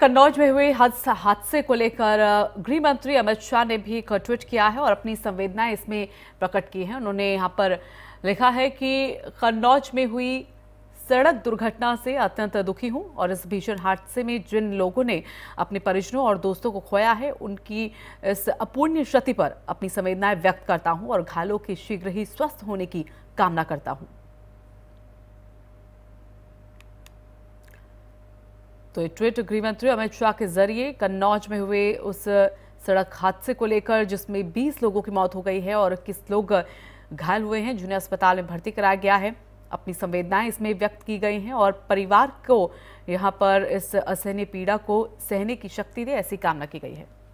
कन्नौज में हुए हादसे को लेकर गृह मंत्री अमित शाह ने भी एक ट्वीट किया है और अपनी संवेदनाएं इसमें प्रकट की हैं उन्होंने यहाँ पर लिखा है कि कन्नौज में हुई सड़क दुर्घटना से अत्यंत दुखी हूं और इस भीषण हादसे में जिन लोगों ने अपने परिजनों और दोस्तों को खोया है उनकी इस अपूर्णीय क्षति पर अपनी संवेदनाएं व्यक्त करता हूं और घायलों के शीघ्र ही स्वस्थ होने की कामना करता हूं तो ट्वीट गृहमंत्री अमित शाह के जरिए कन्नौज में हुए उस सड़क हादसे को लेकर जिसमें 20 लोगों की मौत हो गई है और इक्कीस लोग घायल हुए हैं जिन्हें अस्पताल में भर्ती कराया गया है अपनी संवेदनाएं इसमें व्यक्त की गई हैं और परिवार को यहाँ पर इस असहनीय पीड़ा को सहने की शक्ति दे ऐसी कामना की गई है